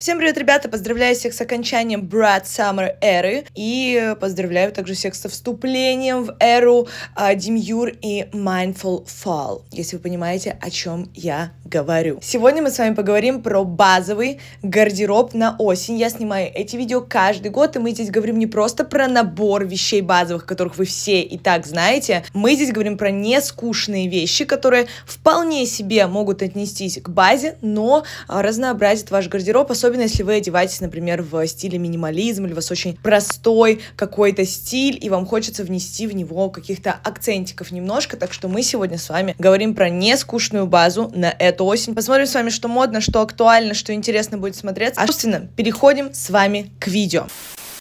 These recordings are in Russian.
Всем привет, ребята! Поздравляю всех с окончанием Брат Summer эры и поздравляю также всех со вступлением в эру Демьюр а, и Mindful Fall, если вы понимаете, о чем я говорю. Сегодня мы с вами поговорим про базовый гардероб на осень. Я снимаю эти видео каждый год, и мы здесь говорим не просто про набор вещей базовых, которых вы все и так знаете, мы здесь говорим про нескучные вещи, которые вполне себе могут отнестись к базе, но а, разнообразит ваш гардероб, особенно если вы одеваетесь, например, в стиле минимализм, или у вас очень простой какой-то стиль, и вам хочется внести в него каких-то акцентиков немножко, так что мы сегодня с вами говорим про нескучную базу на эту эту осень. Посмотрим с вами, что модно, что актуально, что интересно будет смотреться. А, собственно, переходим с вами к видео.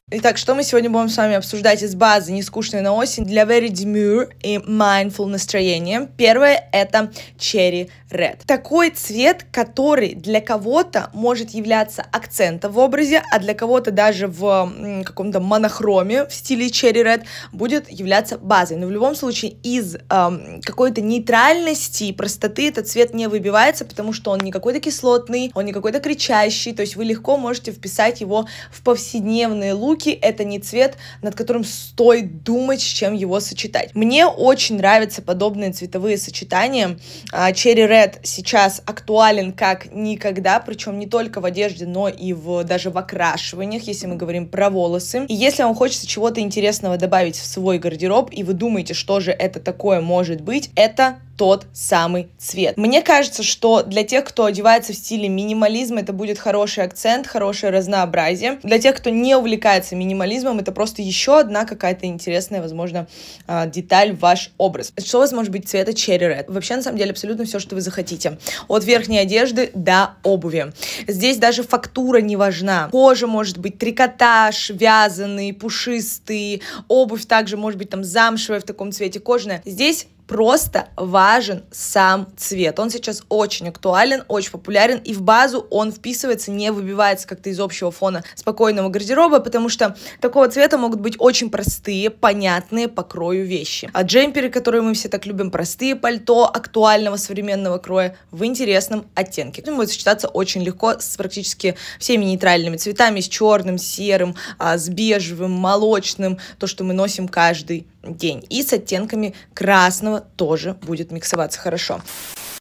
Итак, что мы сегодня будем с вами обсуждать из базы «Нескучная на осень» для Very Demure и Mindful настроения? Первое — это Cherry Red. Такой цвет, который для кого-то может являться акцентом в образе, а для кого-то даже в каком-то монохроме в стиле Cherry Red будет являться базой. Но в любом случае из эм, какой-то нейтральности и простоты этот цвет не выбивается, потому что он не какой-то кислотный, он не какой-то кричащий, то есть вы легко можете вписать его в повседневные луки, брюки — это не цвет, над которым стоит думать, с чем его сочетать. Мне очень нравятся подобные цветовые сочетания. А, Cherry Red сейчас актуален как никогда, причем не только в одежде, но и в, даже в окрашиваниях, если мы говорим про волосы. И если вам хочется чего-то интересного добавить в свой гардероб, и вы думаете, что же это такое может быть, это тот самый цвет. Мне кажется, что для тех, кто одевается в стиле минимализм, это будет хороший акцент, хорошее разнообразие. Для тех, кто не увлекается минимализмом, это просто еще одна какая-то интересная, возможно, а, деталь в ваш образ. Что у вас может быть цвета Cherry Red? Вообще, на самом деле, абсолютно все, что вы захотите. От верхней одежды до обуви. Здесь даже фактура не важна. Кожа может быть трикотаж, вязаный, пушистый. Обувь также может быть там замшевая в таком цвете кожаная. Здесь Просто важен сам цвет. Он сейчас очень актуален, очень популярен, и в базу он вписывается, не выбивается как-то из общего фона спокойного гардероба, потому что такого цвета могут быть очень простые, понятные по крою вещи. А джемперы, которые мы все так любим, простые пальто актуального современного кроя в интересном оттенке. Он будет сочетаться очень легко с практически всеми нейтральными цветами, с черным, серым, а, с бежевым, молочным, то, что мы носим каждый день, и с оттенками красного, творожного тоже будет миксоваться хорошо.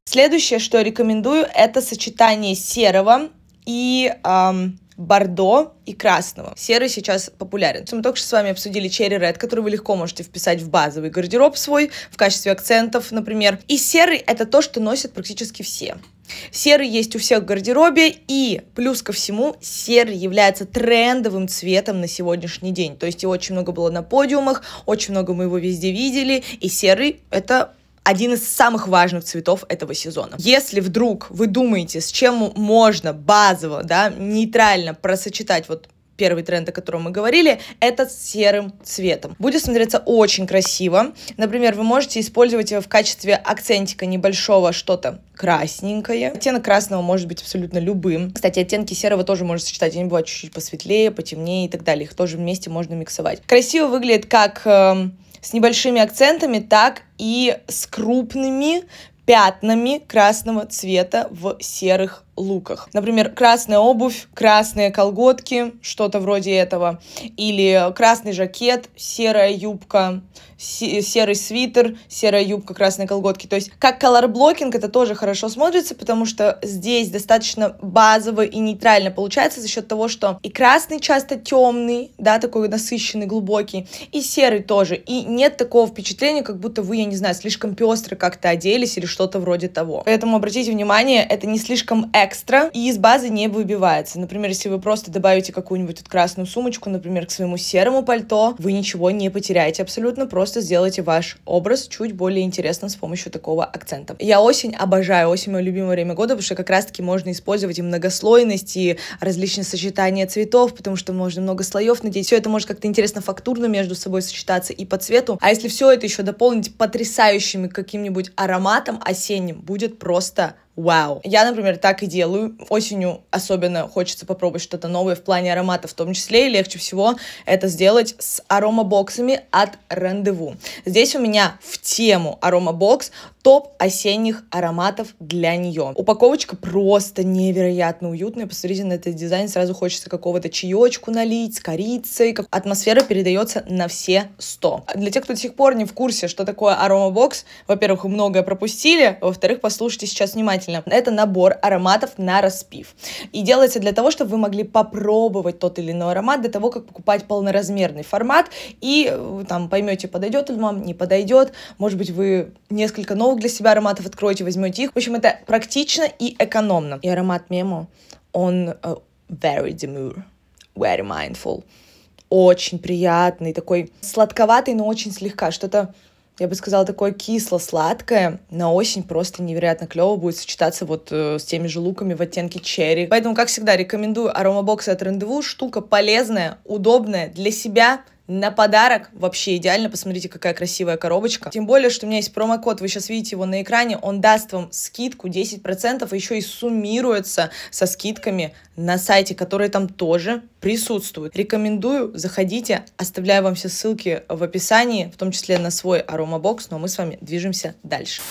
Следующее, что рекомендую, это сочетание серого и эм, бордо и красного. Серый сейчас популярен. Мы только что с вами обсудили Cherry Red, который вы легко можете вписать в базовый гардероб свой в качестве акцентов, например. И серый — это то, что носят практически все. Серый есть у всех в гардеробе, и плюс ко всему серый является трендовым цветом на сегодняшний день. То есть его очень много было на подиумах, очень много мы его везде видели, и серый это один из самых важных цветов этого сезона. Если вдруг вы думаете, с чем можно базово, да, нейтрально просочетать вот первый тренд, о котором мы говорили, это с серым цветом. Будет смотреться очень красиво. Например, вы можете использовать его в качестве акцентика небольшого что-то красненькое. Оттенок красного может быть абсолютно любым. Кстати, оттенки серого тоже можно сочетать. Они бывают чуть-чуть посветлее, потемнее и так далее. Их тоже вместе можно миксовать. Красиво выглядит как э, с небольшими акцентами, так и с крупными пятнами красного цвета в серых луках. Например, красная обувь, красные колготки, что-то вроде этого. Или красный жакет, серая юбка, серый свитер, серая юбка, красные колготки. То есть как колорблокинг это тоже хорошо смотрится, потому что здесь достаточно базово и нейтрально получается за счет того, что и красный часто темный, да, такой насыщенный, глубокий, и серый тоже. И нет такого впечатления, как будто вы, я не знаю, слишком пестро как-то оделись или что-то вроде того. Поэтому обратите внимание, это не слишком эко экстра и из базы не выбивается. Например, если вы просто добавите какую-нибудь вот красную сумочку, например, к своему серому пальто, вы ничего не потеряете абсолютно, просто сделайте ваш образ чуть более интересным с помощью такого акцента. Я осень обожаю, осень мое любимое время года, потому что как раз-таки можно использовать и многослойность, и различные сочетания цветов, потому что можно много слоев надеть. Все это может как-то интересно фактурно между собой сочетаться и по цвету. А если все это еще дополнить потрясающими каким-нибудь ароматом осенним, будет просто вау. Я, например, так и делаю. Осенью особенно хочется попробовать что-то новое в плане аромата в том числе, и легче всего это сделать с аромабоксами от Рандеву. Здесь у меня в тему аромабокс топ осенних ароматов для нее. Упаковочка просто невероятно уютная. Посмотрите на этот дизайн, сразу хочется какого-то чаечку налить с корицей. Атмосфера передается на все 100. Для тех, кто до сих пор не в курсе, что такое аромабокс, во-первых, многое пропустили, во-вторых, послушайте сейчас внимательно обязательно. Это набор ароматов на распив. И делается для того, чтобы вы могли попробовать тот или иной аромат до того, как покупать полноразмерный формат, и э, там поймете, подойдет ли вам, не подойдет. Может быть, вы несколько новых для себя ароматов откроете, возьмете их. В общем, это практично и экономно. И аромат мему, он uh, very demure, very mindful. Очень приятный, такой сладковатый, но очень слегка, что-то я бы сказала, такое кисло-сладкое. На осень просто невероятно клево будет сочетаться вот э, с теми же луками в оттенке черри. Поэтому, как всегда, рекомендую аромабоксы от Рандеву. Штука полезная, удобная для себя, на подарок вообще идеально. Посмотрите, какая красивая коробочка. Тем более, что у меня есть промокод, вы сейчас видите его на экране, он даст вам скидку 10%, еще и суммируется со скидками на сайте, которые там тоже присутствуют. Рекомендую, заходите, оставляю вам все ссылки в описании, в том числе на свой аромабокс, но мы с вами движемся дальше.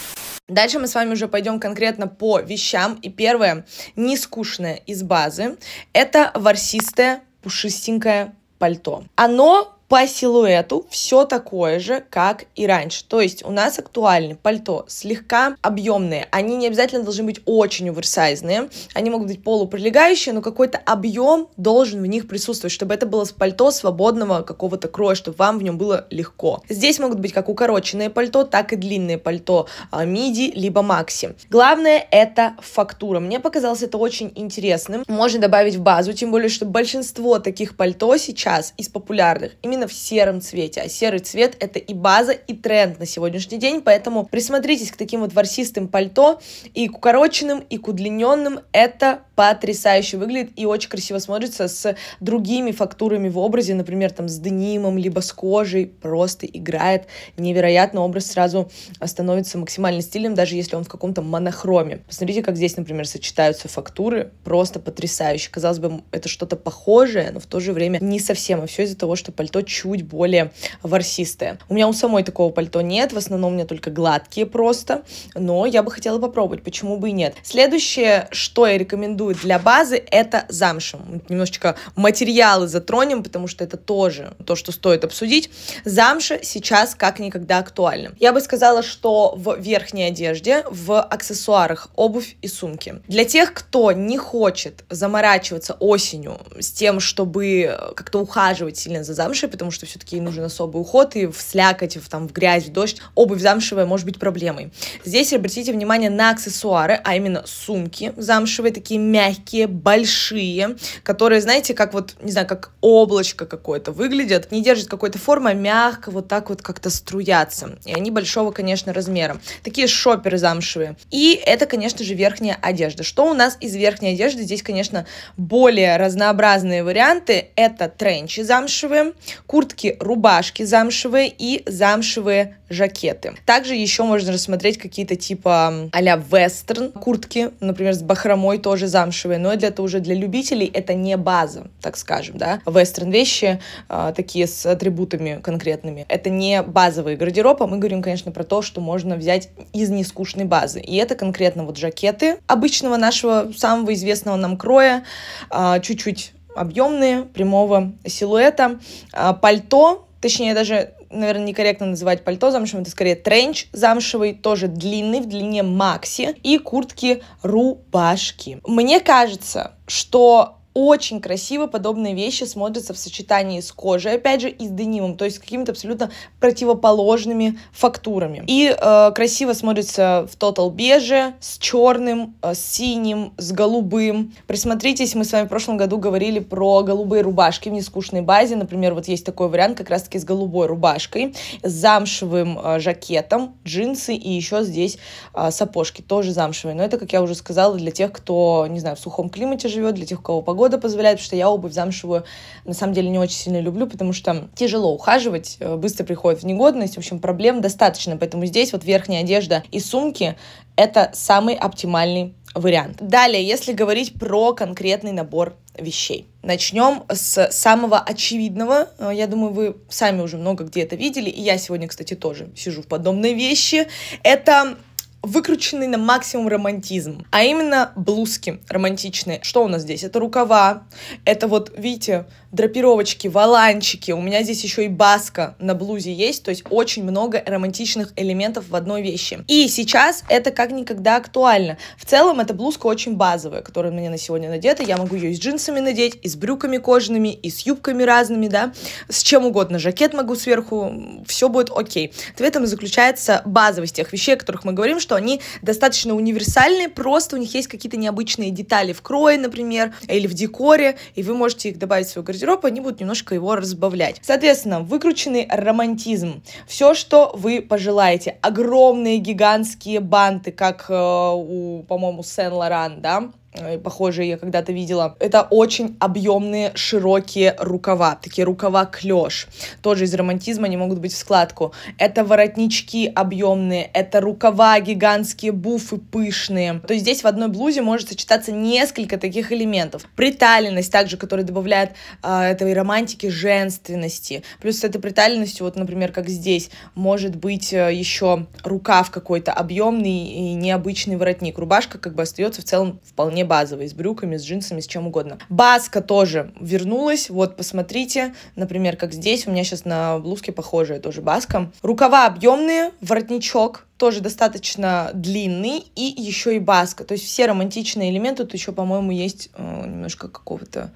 Дальше мы с вами уже пойдем конкретно по вещам. И первое, нескучное из базы, это ворсистое пушистенькое пальто. Оно по силуэту все такое же, как и раньше. То есть у нас актуальны пальто слегка объемные. Они не обязательно должны быть очень оверсайзные. Они могут быть полуприлегающие, но какой-то объем должен в них присутствовать, чтобы это было с пальто свободного какого-то кроя, чтобы вам в нем было легко. Здесь могут быть как укороченные пальто, так и длинные пальто а, миди либо макси. Главное это фактура. Мне показалось это очень интересным. Можно добавить в базу, тем более, что большинство таких пальто сейчас из популярных именно витамина в сером цвете, а серый цвет это и база, и тренд на сегодняшний день, поэтому присмотритесь к таким вот ворсистым пальто, и к укороченным, и к удлиненным, это потрясающе выглядит и очень красиво смотрится с другими фактурами в образе, например, там с денимом, либо с кожей, просто играет невероятно, образ сразу становится максимально стильным, даже если он в каком-то монохроме. Посмотрите, как здесь, например, сочетаются фактуры, просто потрясающе. Казалось бы, это что-то похожее, но в то же время не совсем, а все из-за того, что пальто чуть более ворсистое. У меня у самой такого пальто нет, в основном у меня только гладкие просто, но я бы хотела попробовать, почему бы и нет. Следующее, что я рекомендую для базы, это замша. Немножечко материалы затронем, потому что это тоже то, что стоит обсудить. Замша сейчас как никогда актуальна. Я бы сказала, что в верхней одежде, в аксессуарах, обувь и сумки. Для тех, кто не хочет заморачиваться осенью с тем, чтобы как-то ухаживать сильно за замшей, потому что все-таки нужен особый уход, и в слякоть, в, там, в грязь, в дождь обувь замшевая может быть проблемой. Здесь обратите внимание на аксессуары, а именно сумки замшевые, такие мягкие, большие, которые, знаете, как вот, не знаю, как облачко какое-то выглядят, не держат какой-то формы, а мягко вот так вот как-то струятся. И они большого, конечно, размера. Такие шоперы замшевые. И это, конечно же, верхняя одежда. Что у нас из верхней одежды? Здесь, конечно, более разнообразные варианты. Это тренчи замшевые, куртки, рубашки замшевые и замшевые жакеты. Также еще можно рассмотреть какие-то типа а-ля вестерн куртки, например, с бахромой тоже замшевые, но это уже для любителей, это не база, так скажем, да. Вестерн вещи э, такие с атрибутами конкретными. Это не базовый гардероб, а мы говорим, конечно, про то, что можно взять из нескучной базы. И это конкретно вот жакеты обычного нашего самого известного нам кроя, э, чуть-чуть объемные, прямого силуэта. А, пальто, точнее даже наверное, некорректно называть пальто замшевым, это скорее тренч замшевый, тоже длинный, в длине макси, и куртки-рубашки. Мне кажется, что очень красиво подобные вещи смотрятся в сочетании с кожей, опять же, и с денимом, то есть с какими-то абсолютно противоположными фактурами. И э, красиво смотрится в тотал беже, с черным, э, с синим, с голубым. Присмотритесь, мы с вами в прошлом году говорили про голубые рубашки в нескучной базе, например, вот есть такой вариант как раз-таки с голубой рубашкой, с замшевым э, жакетом, джинсы и еще здесь э, сапожки, тоже замшевые, но это, как я уже сказала, для тех, кто, не знаю, в сухом климате живет, для тех, у кого погода погода позволяет, потому что я обувь замшевую на самом деле не очень сильно люблю, потому что тяжело ухаживать, э, быстро приходит в негодность, в общем, проблем достаточно, поэтому здесь вот верхняя одежда и сумки — это самый оптимальный вариант. Далее, если говорить про конкретный набор вещей. Начнем с самого очевидного. Э, я думаю, вы сами уже много где это видели, и я сегодня, кстати, тоже сижу в подобной вещи. Это выкрученный на максимум романтизм, а именно блузки романтичные. Что у нас здесь? Это рукава, это вот, видите, драпировочки, валанчики, у меня здесь еще и баска на блузе есть, то есть очень много романтичных элементов в одной вещи. И сейчас это как никогда актуально. В целом эта блузка очень базовая, которая у меня на сегодня надета, я могу ее и с джинсами надеть, и с брюками кожаными, и с юбками разными, да, с чем угодно, жакет могу сверху, все будет окей. В этом заключается базовость тех вещей, о которых мы говорим, что что они достаточно универсальные, просто у них есть какие-то необычные детали в крое, например, или в декоре, и вы можете их добавить в свой гардероб, они будут немножко его разбавлять. Соответственно, выкрученный романтизм. Все, что вы пожелаете. Огромные гигантские банты, как э, у, по-моему, Сен-Лоран, да, Э, похожие я когда-то видела. Это очень объемные широкие рукава, такие рукава клеш. Тоже из романтизма они могут быть в складку. Это воротнички объемные, это рукава гигантские, буфы пышные. То есть здесь в одной блузе может сочетаться несколько таких элементов. Приталенность также, которая добавляет э, этой романтики женственности. Плюс с этой приталенностью, вот, например, как здесь, может быть э, еще рукав какой-то объемный и необычный воротник. Рубашка как бы остается в целом вполне не базовый, с брюками, с джинсами, с чем угодно. Баска тоже вернулась, вот посмотрите, например, как здесь, у меня сейчас на блузке похожая тоже баска. Рукава объемные, воротничок тоже достаточно длинный и еще и баска. То есть все романтичные элементы, тут еще, по-моему, есть э, немножко какого-то,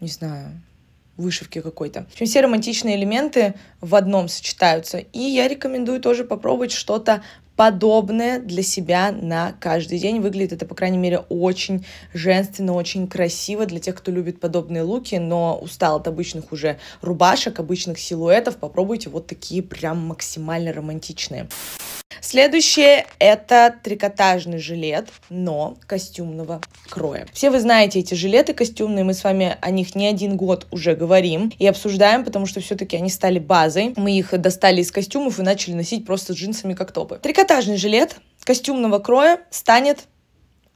не знаю, вышивки какой-то. В общем, все романтичные элементы в одном сочетаются. И я рекомендую тоже попробовать что-то подобное для себя на каждый день. Выглядит это, по крайней мере, очень женственно, очень красиво для тех, кто любит подобные луки, но устал от обычных уже рубашек, обычных силуэтов. Попробуйте вот такие прям максимально романтичные. Следующее – это трикотажный жилет, но костюмного кроя. Все вы знаете эти жилеты костюмные, мы с вами о них не один год уже говорим и обсуждаем, потому что все-таки они стали базой. Мы их достали из костюмов и начали носить просто с джинсами как топы. Трикотаж Трикотажный жилет костюмного кроя станет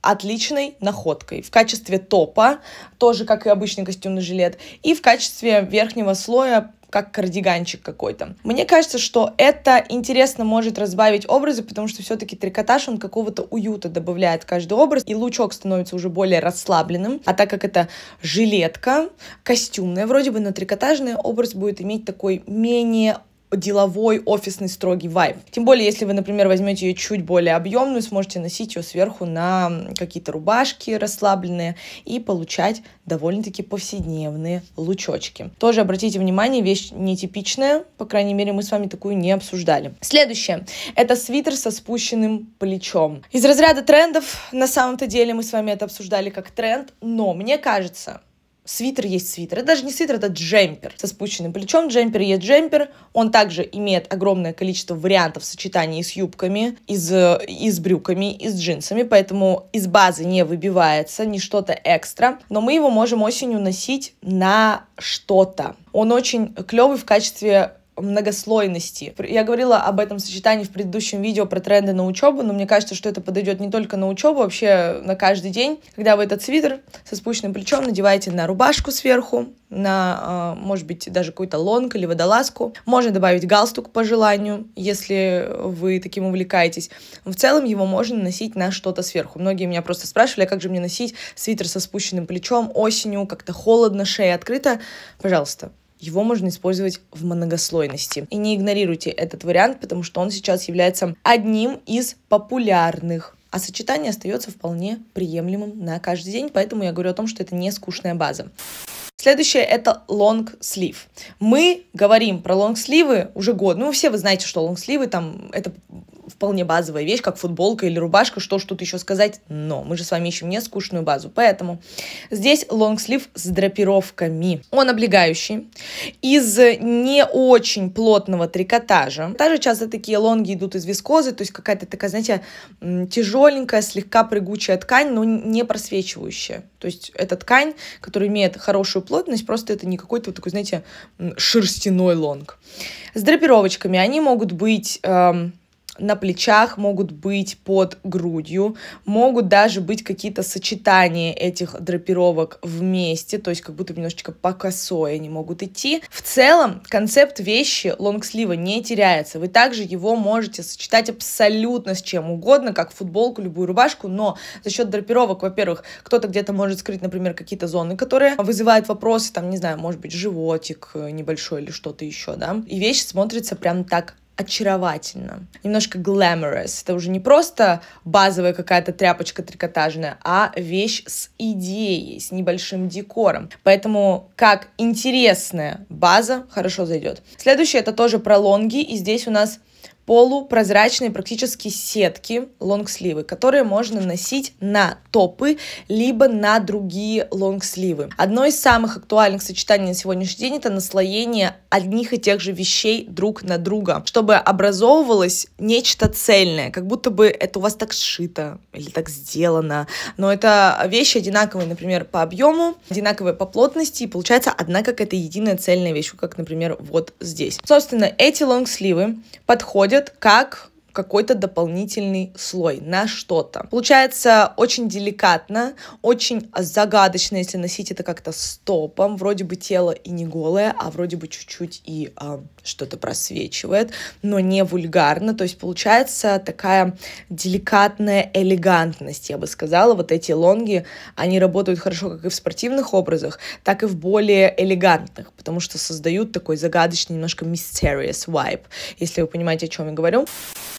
отличной находкой в качестве топа, тоже как и обычный костюмный жилет, и в качестве верхнего слоя как кардиганчик какой-то. Мне кажется, что это интересно может разбавить образы, потому что все-таки трикотаж, он какого-то уюта добавляет каждый образ, и лучок становится уже более расслабленным, а так как это жилетка костюмная, вроде бы, на трикотажный образ будет иметь такой менее деловой, офисный, строгий вайб. Тем более, если вы, например, возьмете ее чуть более объемную, сможете носить ее сверху на какие-то рубашки расслабленные и получать довольно-таки повседневные лучочки. Тоже обратите внимание, вещь нетипичная, по крайней мере, мы с вами такую не обсуждали. Следующее. Это свитер со спущенным плечом. Из разряда трендов, на самом-то деле, мы с вами это обсуждали как тренд, но мне кажется, Свитер есть свитер. Это даже не свитер, это джемпер со спущенным плечом. Джемпер есть джемпер. Он также имеет огромное количество вариантов сочетаний с юбками, из, э, и с брюками, и с джинсами. Поэтому из базы не выбивается, не что-то экстра. Но мы его можем осенью носить на что-то. Он очень клевый в качестве многослойности. Я говорила об этом сочетании в предыдущем видео про тренды на учебу, но мне кажется, что это подойдет не только на учебу, вообще на каждый день, когда вы этот свитер со спущенным плечом надеваете на рубашку сверху, на, а, может быть, даже какой-то лонг или водолазку. Можно добавить галстук по желанию, если вы таким увлекаетесь. В целом его можно носить на что-то сверху. Многие меня просто спрашивали, а как же мне носить свитер со спущенным плечом осенью, как-то холодно, шея открыта. Пожалуйста, его можно использовать в многослойности. И не игнорируйте этот вариант, потому что он сейчас является одним из популярных а сочетание остается вполне приемлемым на каждый день, поэтому я говорю о том, что это не скучная база. Следующее это long слив. Мы говорим про лонг сливы уже год. Ну, все вы знаете, что лонг сливы там это вполне базовая вещь, как футболка или рубашка, что ж тут еще сказать, но мы же с вами ищем не скучную базу, поэтому здесь лонгслив с драпировками. Он облегающий, из не очень плотного трикотажа. Также часто такие лонги идут из вискозы, то есть какая-то такая, знаете, тяжеленькая, слегка прыгучая ткань, но не просвечивающая. То есть это ткань, которая имеет хорошую плотность, просто это не какой-то вот такой, знаете, шерстяной лонг. С драпировочками они могут быть... Эм, на плечах, могут быть под грудью, могут даже быть какие-то сочетания этих драпировок вместе, то есть как будто немножечко по косой они могут идти. В целом концепт вещи лонгслива не теряется. Вы также его можете сочетать абсолютно с чем угодно, как футболку, любую рубашку, но за счет драпировок, во-первых, кто-то где-то может скрыть, например, какие-то зоны, которые вызывают вопросы, там, не знаю, может быть, животик э, небольшой или что-то еще, да, и вещь смотрится прям так очаровательно, немножко glamorous. Это уже не просто базовая какая-то тряпочка трикотажная, а вещь с идеей, с небольшим декором. Поэтому как интересная база хорошо зайдет. Следующее это тоже про лонги, и здесь у нас полупрозрачные практически сетки лонгсливы, которые можно носить на топы, либо на другие лонгсливы. Одно из самых актуальных сочетаний на сегодняшний день это наслоение одних и тех же вещей друг на друга, чтобы образовывалось нечто цельное, как будто бы это у вас так сшито или так сделано, но это вещи одинаковые, например, по объему, одинаковые по плотности, и получается одна какая-то единая цельная вещь, как, например, вот здесь. Собственно, эти лонгсливы подходят как какой-то дополнительный слой на что-то. Получается очень деликатно, очень загадочно, если носить это как-то стопом. Вроде бы тело и не голое, а вроде бы чуть-чуть и э, что-то просвечивает, но не вульгарно. То есть получается такая деликатная элегантность, я бы сказала. Вот эти лонги, они работают хорошо как и в спортивных образах, так и в более элегантных, потому что создают такой загадочный, немножко mysterious vibe, если вы понимаете, о чем я говорю.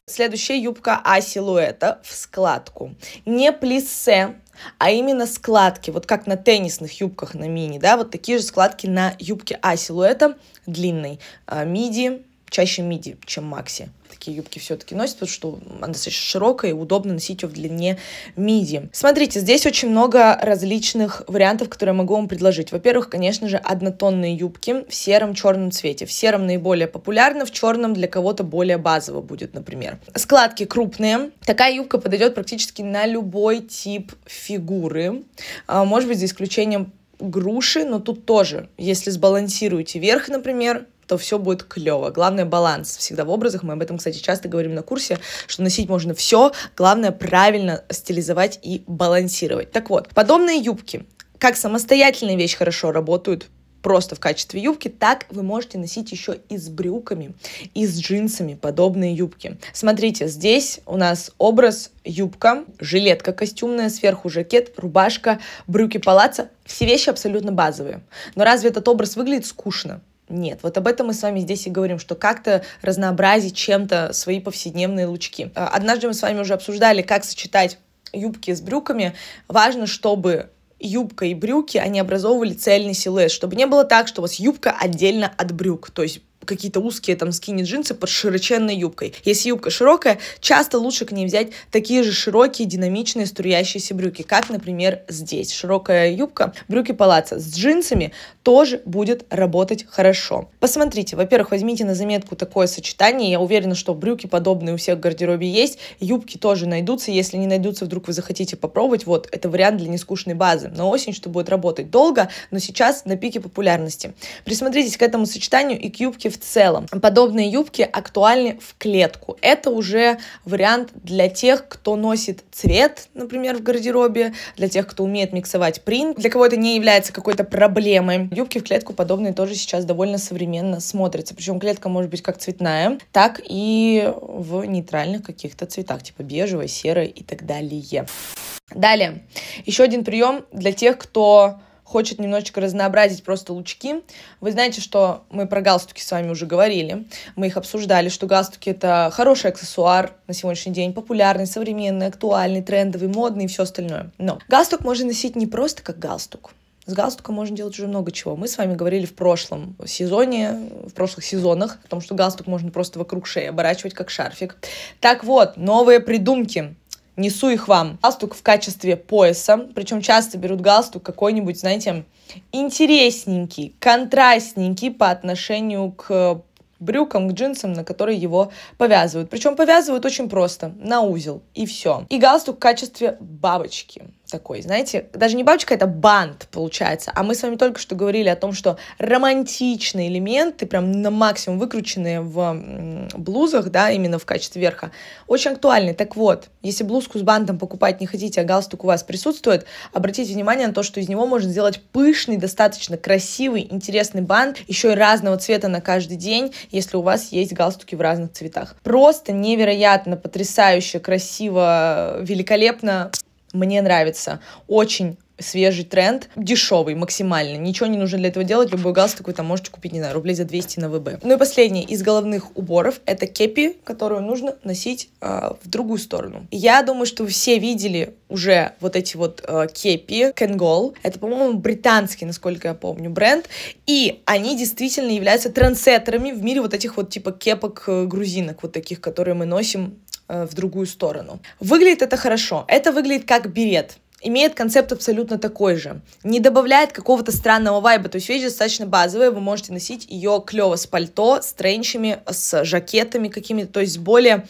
Следующая юбка А силуэта в складку. Не плиссе, а именно складки, вот как на теннисных юбках на мини, да, вот такие же складки на юбке А силуэта длинной, а, миди, чаще миди, чем макси такие юбки все-таки носит, потому что она достаточно широкая и удобно носить ее в длине миди. Смотрите, здесь очень много различных вариантов, которые я могу вам предложить. Во-первых, конечно же, однотонные юбки в сером-черном цвете. В сером наиболее популярно, в черном для кого-то более базово будет, например. Складки крупные. Такая юбка подойдет практически на любой тип фигуры. А, может быть, за исключением груши, но тут тоже, если сбалансируете верх, например, то все будет клево. Главное баланс всегда в образах. Мы об этом, кстати, часто говорим на курсе, что носить можно все. Главное правильно стилизовать и балансировать. Так вот, подобные юбки как самостоятельная вещь хорошо работают, просто в качестве юбки, так вы можете носить еще и с брюками, и с джинсами подобные юбки. Смотрите, здесь у нас образ юбка, жилетка костюмная, сверху жакет, рубашка, брюки палаца. Все вещи абсолютно базовые. Но разве этот образ выглядит скучно? Нет, вот об этом мы с вами здесь и говорим, что как-то разнообразить чем-то свои повседневные лучки. А, однажды мы с вами уже обсуждали, как сочетать юбки с брюками. Важно, чтобы юбка и брюки, они образовывали цельный силуэт, чтобы не было так, что у вас юбка отдельно от брюк, то есть какие-то узкие там скини джинсы под широченной юбкой. Если юбка широкая, часто лучше к ней взять такие же широкие, динамичные, струящиеся брюки, как, например, здесь. Широкая юбка, брюки палаца с джинсами тоже будет работать хорошо. Посмотрите, во-первых, возьмите на заметку такое сочетание. Я уверена, что брюки подобные у всех в гардеробе есть. Юбки тоже найдутся. Если не найдутся, вдруг вы захотите попробовать. Вот, это вариант для нескучной базы. На осень, что будет работать долго, но сейчас на пике популярности. Присмотритесь к этому сочетанию и к юбке в целом. Подобные юбки актуальны в клетку. Это уже вариант для тех, кто носит цвет, например, в гардеробе, для тех, кто умеет миксовать принт, для кого это не является какой-то проблемой. Юбки в клетку подобные тоже сейчас довольно современно смотрятся. Причем клетка может быть как цветная, так и в нейтральных каких-то цветах, типа бежевой, серой и так далее. Далее, еще один прием для тех, кто хочет немножечко разнообразить просто лучки. Вы знаете, что мы про галстуки с вами уже говорили, мы их обсуждали, что галстуки — это хороший аксессуар на сегодняшний день, популярный, современный, актуальный, трендовый, модный и все остальное. Но галстук можно носить не просто как галстук, с галстуком можно делать уже много чего. Мы с вами говорили в прошлом сезоне, в прошлых сезонах, о том, что галстук можно просто вокруг шеи оборачивать как шарфик. Так вот, новые придумки несу их вам. Галстук в качестве пояса, причем часто берут галстук какой-нибудь, знаете, интересненький, контрастненький по отношению к брюкам, к джинсам, на которые его повязывают. Причем повязывают очень просто, на узел, и все. И галстук в качестве бабочки такой, знаете, даже не бабочка, это бант получается. А мы с вами только что говорили о том, что романтичные элементы, прям на максимум выкрученные в блузах, да, именно в качестве верха, очень актуальны. Так вот, если блузку с бантом покупать не хотите, а галстук у вас присутствует, обратите внимание на то, что из него можно сделать пышный, достаточно красивый, интересный бант, еще и разного цвета на каждый день, если у вас есть галстуки в разных цветах. Просто невероятно, потрясающе, красиво, великолепно. Мне нравится. Очень свежий тренд, дешевый максимально. Ничего не нужно для этого делать. Любой галстук вы там можете купить, не знаю, рублей за 200 на ВБ. Ну и последнее из головных уборов — это кепи, которую нужно носить э, в другую сторону. Я думаю, что вы все видели уже вот эти вот э, кепи Кенгол. Это, по-моему, британский, насколько я помню, бренд. И они действительно являются трендсеттерами в мире вот этих вот типа кепок э, грузинок, вот таких, которые мы носим э, в другую сторону. Выглядит это хорошо. Это выглядит как берет имеет концепт абсолютно такой же. Не добавляет какого-то странного вайба, то есть вещь достаточно базовая, вы можете носить ее клево с пальто, с тренчами, с жакетами какими-то, то есть более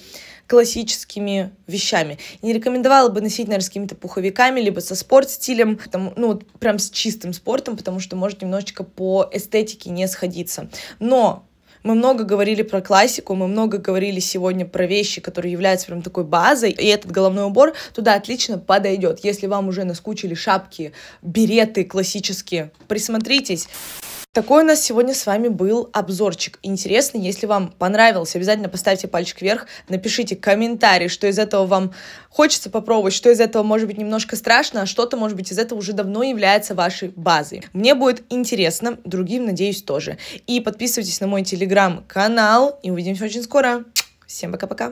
классическими вещами. Не рекомендовала бы носить, наверное, с какими-то пуховиками, либо со спорт-стилем, там, ну, прям с чистым спортом, потому что может немножечко по эстетике не сходиться. Но мы много говорили про классику, мы много говорили сегодня про вещи, которые являются прям такой базой, и этот головной убор туда отлично подойдет. Если вам уже наскучили шапки, береты классические, присмотритесь. Такой у нас сегодня с вами был обзорчик. Интересно, если вам понравилось, обязательно поставьте пальчик вверх, напишите комментарий, что из этого вам хочется попробовать, что из этого может быть немножко страшно, а что-то, может быть, из этого уже давно является вашей базой. Мне будет интересно, другим, надеюсь, тоже. И подписывайтесь на мой телеграм-канал, и увидимся очень скоро. Всем пока-пока.